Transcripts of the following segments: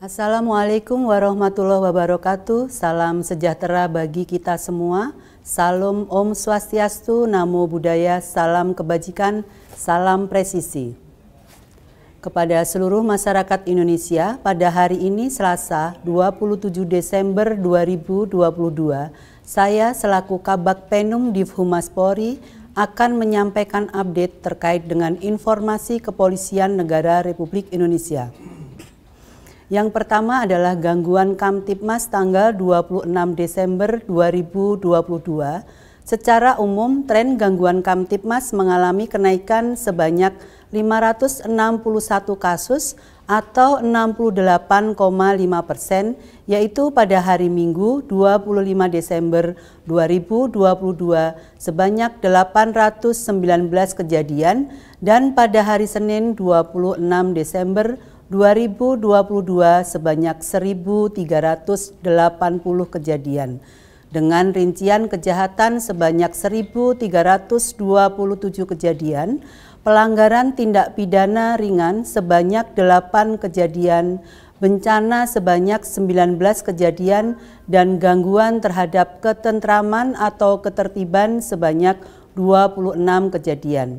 Assalamualaikum warahmatullahi wabarakatuh. Salam sejahtera bagi kita semua. Salam Om Swastiastu, Namo Buddhaya, salam kebajikan, salam presisi. Kepada seluruh masyarakat Indonesia, pada hari ini Selasa 27 Desember 2022, saya selaku Kabak Penum di Humas Polri akan menyampaikan update terkait dengan informasi kepolisian negara Republik Indonesia. Yang pertama adalah gangguan Kamtipmas tanggal 26 Desember 2022. Secara umum, tren gangguan Kamtipmas mengalami kenaikan sebanyak 561 kasus atau 68,5 persen, yaitu pada hari Minggu 25 Desember 2022 sebanyak 819 kejadian dan pada hari Senin 26 Desember 2022 sebanyak 1.380 kejadian dengan rincian kejahatan sebanyak 1.327 kejadian, pelanggaran tindak pidana ringan sebanyak 8 kejadian, bencana sebanyak 19 kejadian, dan gangguan terhadap ketentraman atau ketertiban sebanyak 26 kejadian.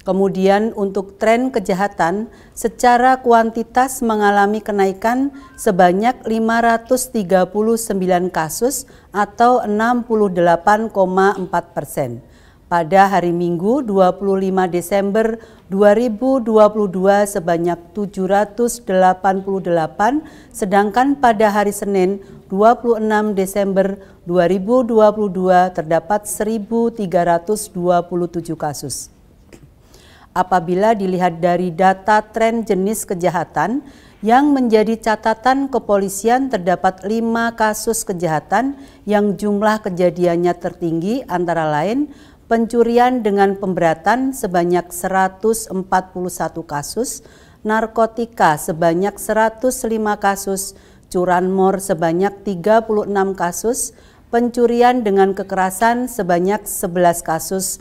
Kemudian untuk tren kejahatan secara kuantitas mengalami kenaikan sebanyak 539 kasus atau 68,4 persen. Pada hari Minggu 25 Desember 2022 sebanyak 788, sedangkan pada hari Senin 26 Desember 2022 terdapat 1.327 kasus apabila dilihat dari data tren jenis kejahatan yang menjadi catatan kepolisian terdapat lima kasus kejahatan yang jumlah kejadiannya tertinggi antara lain pencurian dengan pemberatan sebanyak 141 kasus, narkotika sebanyak 105 kasus, curanmor sebanyak 36 kasus, pencurian dengan kekerasan sebanyak 11 kasus,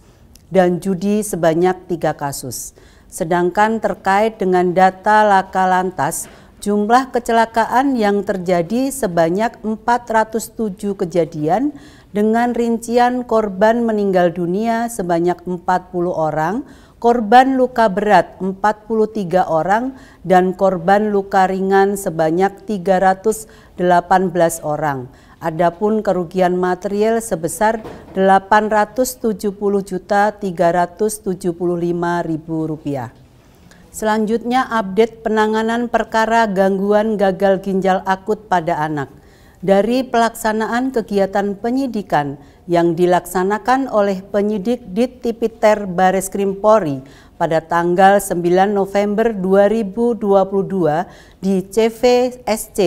dan judi sebanyak tiga kasus. Sedangkan terkait dengan data laka lantas, jumlah kecelakaan yang terjadi sebanyak 407 kejadian dengan rincian korban meninggal dunia sebanyak 40 orang, korban luka berat 43 orang, dan korban luka ringan sebanyak 318 orang. Adapun kerugian material sebesar Rp870.375.000. Selanjutnya update penanganan perkara gangguan gagal ginjal akut pada anak dari pelaksanaan kegiatan penyidikan yang dilaksanakan oleh penyidik di Tipiter Krim Polri pada tanggal 9 November 2022 di CVSC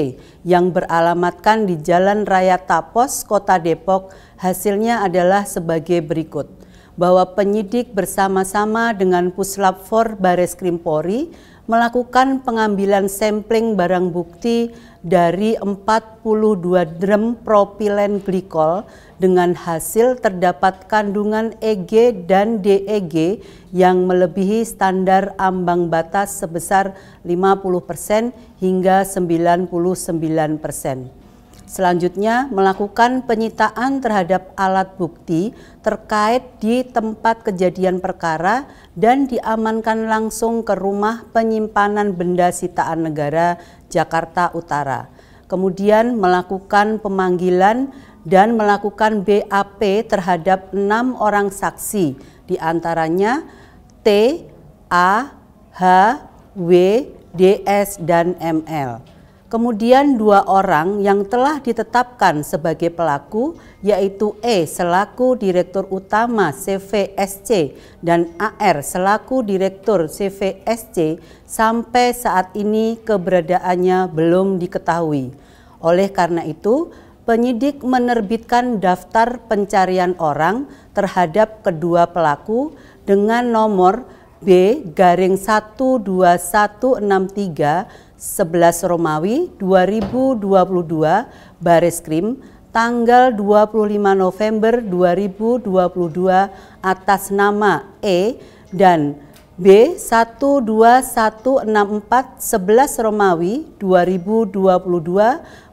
yang beralamatkan di Jalan Raya Tapos, Kota Depok, hasilnya adalah sebagai berikut bahwa penyidik bersama-sama dengan Puslap 4 Bares Krim Polri melakukan pengambilan sampling barang bukti dari 42 drum propilen glikol dengan hasil terdapat kandungan EG dan DEG yang melebihi standar ambang batas sebesar 50% hingga 99%. Selanjutnya, melakukan penyitaan terhadap alat bukti terkait di tempat kejadian perkara dan diamankan langsung ke rumah penyimpanan benda sitaan negara Jakarta Utara. Kemudian melakukan pemanggilan dan melakukan BAP terhadap enam orang saksi, diantaranya T, A, H, W, DS, dan ML. Kemudian dua orang yang telah ditetapkan sebagai pelaku yaitu E selaku Direktur Utama CVSC dan AR selaku Direktur CVSC sampai saat ini keberadaannya belum diketahui. Oleh karena itu, penyidik menerbitkan daftar pencarian orang terhadap kedua pelaku dengan nomor B garing 12163 11 Romawi 2022 Baris Krim tanggal 25 November 2022 atas nama E dan B 12164 11 Romawi 2022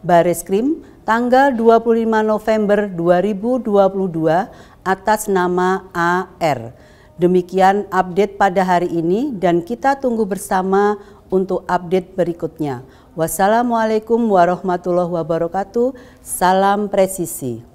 Baris Krim tanggal 25 November 2022 atas nama AR. Demikian update pada hari ini dan kita tunggu bersama untuk update berikutnya. Wassalamualaikum warahmatullahi wabarakatuh. Salam presisi.